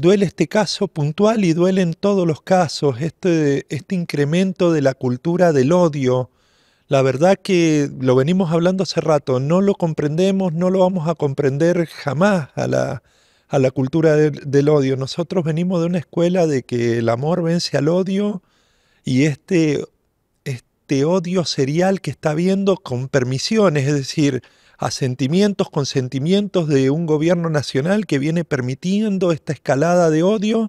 duele este caso puntual y duele en todos los casos, este, este incremento de la cultura del odio. La verdad que lo venimos hablando hace rato, no lo comprendemos, no lo vamos a comprender jamás a la, a la cultura del odio. Nosotros venimos de una escuela de que el amor vence al odio y este este odio serial que está habiendo con permisiones, es decir, asentimientos, consentimientos de un gobierno nacional que viene permitiendo esta escalada de odio.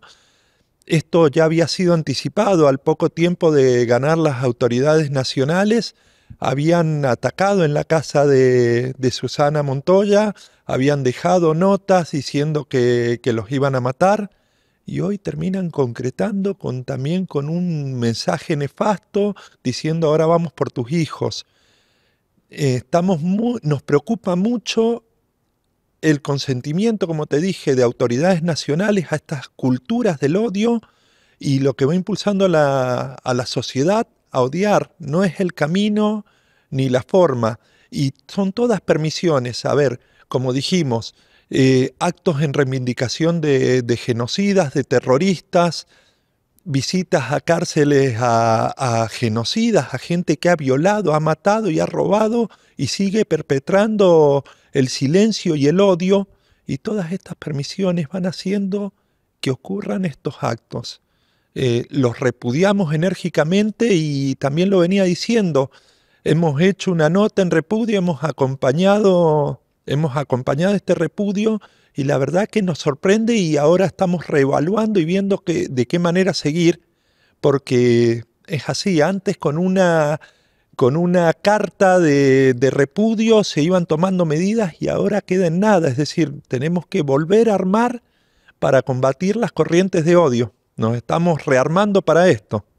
Esto ya había sido anticipado al poco tiempo de ganar las autoridades nacionales. Habían atacado en la casa de, Susana Montoya, habían dejado notas diciendo que los iban a matar y hoy terminan concretando con, también con un mensaje nefasto diciendo ahora vamos por tus hijos. Eh, estamos nos preocupa mucho el consentimiento, como te dije, de autoridades nacionales a estas culturas del odio y lo que va impulsando a la sociedad a odiar no es el camino ni la forma. Y son todas permisiones. A ver, como dijimos, eh, actos en reivindicación de, genocidas, de terroristas, visitas a cárceles a, genocidas, a gente que ha violado, ha matado y ha robado y sigue perpetrando el silencio y el odio. Y todas estas permisiones van haciendo que ocurran estos actos. Eh, los repudiamos enérgicamente y también lo venía diciendo. Hemos hecho una nota en repudio, hemos acompañado Hemos acompañado este repudio y la verdad que nos sorprende y ahora estamos reevaluando y viendo que, de qué manera seguir, porque es así, antes con una, con una carta de, de, repudio se iban tomando medidas y ahora queda en nada, es decir, tenemos que volver a armar para combatir las corrientes de odio. Nos estamos rearmando para esto.